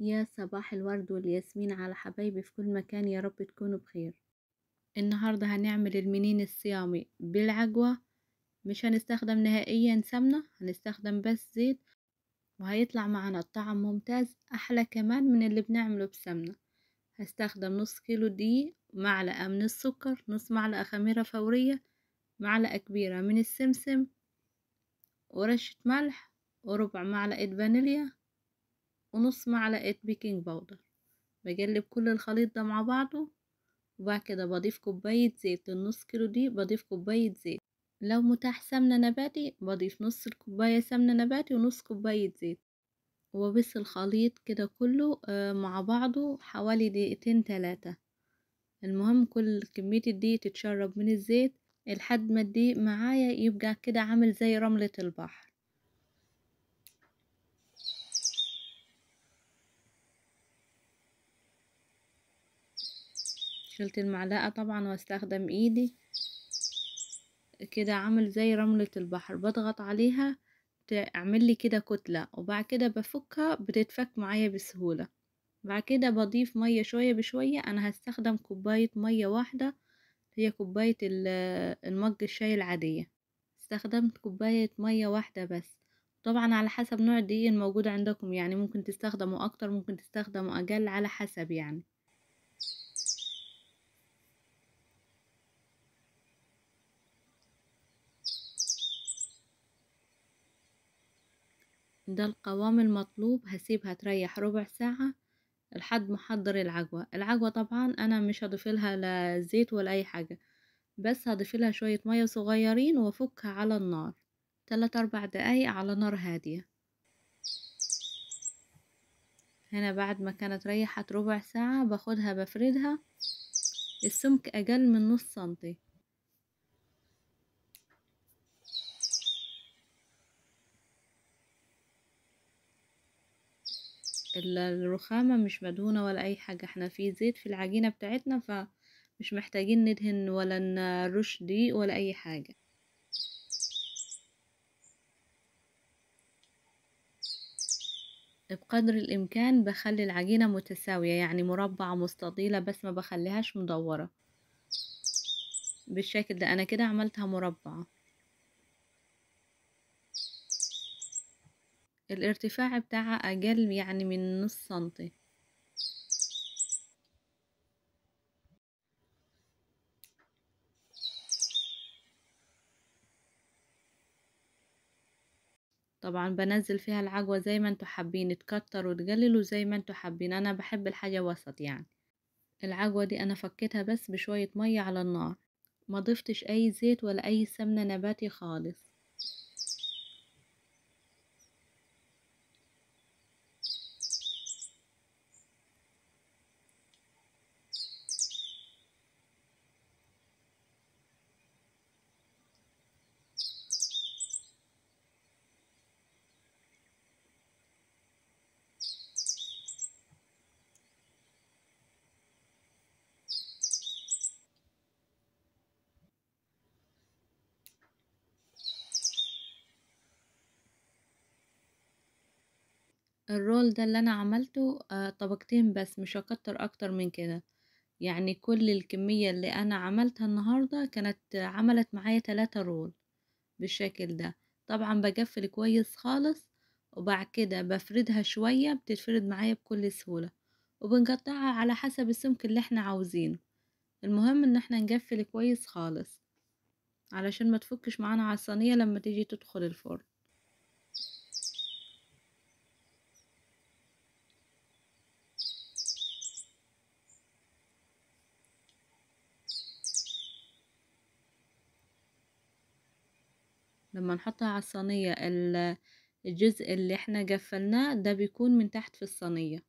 يا صباح الورد والياسمين على حبايبي في كل مكان يا رب تكونوا بخير النهاردة هنعمل المنين الصيامي بالعجوة مش هنستخدم نهائيا سمنة هنستخدم بس زيت وهيطلع معنا الطعم ممتاز أحلى كمان من اللي بنعمله بسمنة هستخدم نص كيلو دي معلقة من السكر نص معلقة خميرة فورية معلقة كبيرة من السمسم ورشة ملح وربع معلقة فانيليا ونص معلقة بيكنج باودر بجلب كل الخليط ده مع بعضه وبعد كده بضيف كوباية زيت النص كيلو دي بضيف كوباية زيت لو متاح سمنة نباتي بضيف نص الكوباية سمنة نباتي ونص كوباية زيت وبس الخليط كده كله آه، مع بعضه حوالي دقيقتين تلاتة المهم كل كمية الدقيق تتشرب من الزيت لحد ما الدقيق معايا يبقى كده عامل زي رملة البحر شلت المعلقة طبعا واستخدم ايدي كده عامل زي رملة البحر بضغط عليها تعمل لي كده كتلة وبعد كده بفكها بتتفك معايا بسهولة بعد كده بضيف مية شوية بشوية انا هستخدم كوباية مية واحدة هي كوباية المج الشاي العادية استخدمت كوباية مية واحدة بس طبعا على حسب نوع الدقيق الموجود عندكم يعني ممكن تستخدموا اكتر ممكن تستخدموا اقل على حسب يعني ده القوام المطلوب هسيبها تريح ربع ساعة لحد ما احضر العجوة العجوة طبعا انا مش هضيفلها لا زيت ولا اي حاجة بس هضيفلها شوية مية صغيرين وافكها على النار تلات اربع دقايق على نار هادية هنا بعد ما كانت ريحت ربع ساعة باخدها بفردها السمك اقل من نص سنتي الرخامة مش مدهونة ولا أي حاجة احنا في زيت في العجينة بتاعتنا فمش محتاجين ندهن ولا نرش دقيق ولا أي حاجة بقدر الإمكان بخلي العجينة متساوية يعني مربعة مستطيلة بس ما بخليهاش مدورة بالشكل ده أنا كده عملتها مربعة الارتفاع بتاعها أقل يعني من نص سنتي طبعا بنزل فيها العجوة زي ما انتوا حابين تكتروا وتقللوا زي ما انتوا حابين انا بحب الحاجة وسط يعني العجوة دي انا فكيتها بس بشوية مية على النار ما ضفتش اي زيت ولا اي سمنة نباتي خالص الرول ده اللي انا عملته آه، طبقتين بس مش هكتر اكتر من كده يعني كل الكمية اللي انا عملتها النهاردة كانت عملت معايا تلاتة رول بالشكل ده طبعا بقفل كويس خالص وبعد كده بفردها شوية بتتفرد معايا بكل سهولة وبنقطعها على حسب السمك اللي احنا عاوزينه المهم ان احنا نقفل كويس خالص علشان ما تفكش معانا على الصينية لما تيجي تدخل الفرن لما نحطها على الصينية الجزء اللي احنا قفلناه ده بيكون من تحت في الصينية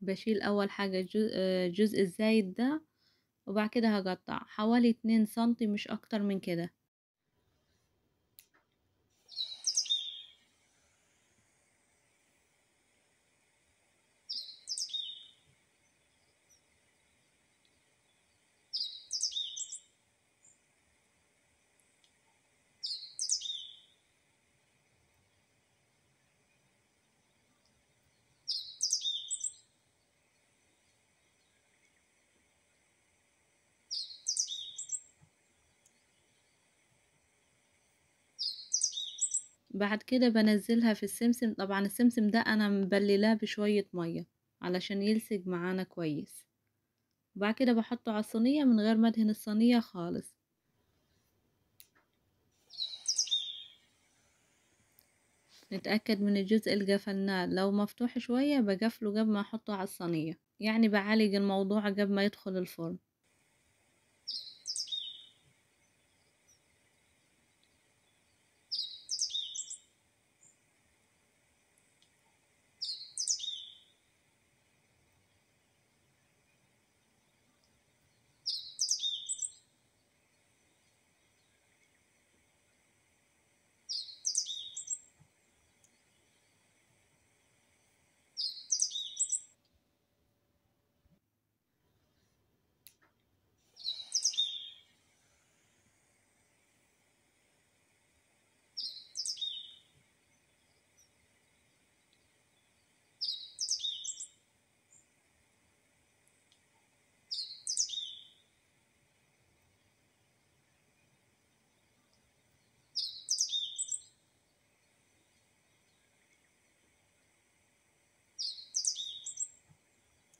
بشيل اول حاجة الجزء آه، الزايد ده وبعد كده هقطع حوالي اتنين سنتي مش اكتر من كده بعد كده بنزلها في السمسم طبعا السمسم ده انا مبللاه بشوية مية علشان يلسج معانا كويس وبعد كده بحطه على الصينية من غير ما ادهن الصينية خالص نتأكد من الجزء اللي قفلناه لو مفتوح شوية بقفله قبل ما أحطه على الصينية يعني بعالج الموضوع قبل ما يدخل الفرن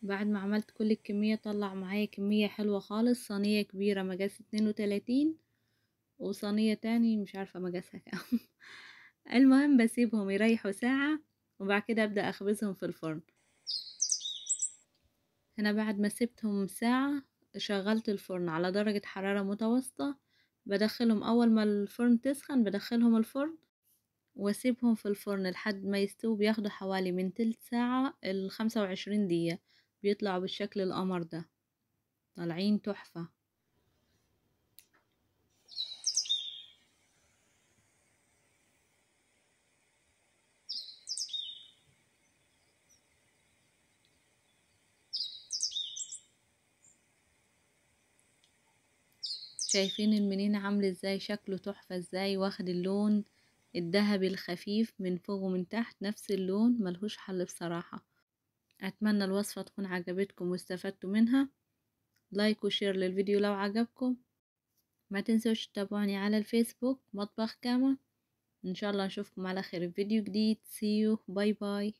بعد ما عملت كل الكمية طلع معايا كمية حلوة خالص صينية كبيرة مقاس اتنين وتلاتين وصينية تاني مش عارفة مقاسها كام المهم بسيبهم يريحوا ساعة وبعد كده أبدأ أخبزهم في الفرن هنا بعد ما سبتهم ساعة شغلت الفرن على درجة حرارة متوسطة بدخلهم أول ما الفرن تسخن بدخلهم الفرن واسيبهم في الفرن لحد ما يستووا بياخدوا حوالي من تلت ساعة لخمسة وعشرين دقيقة بيطلعوا بالشكل القمر ده طالعين تحفة شايفين المنين عامل ازاي شكله تحفة ازاي واخد اللون الذهبي الخفيف من فوق ومن تحت نفس اللون ملهوش حل بصراحة أتمنى الوصفة تكون عجبتكم واستفدتوا منها لايك وشير للفيديو لو عجبكم ما تنسوش تتابعوني على الفيسبوك مطبخ كامل ان شاء الله نشوفكم على خير في فيديو جديد سيو باي باي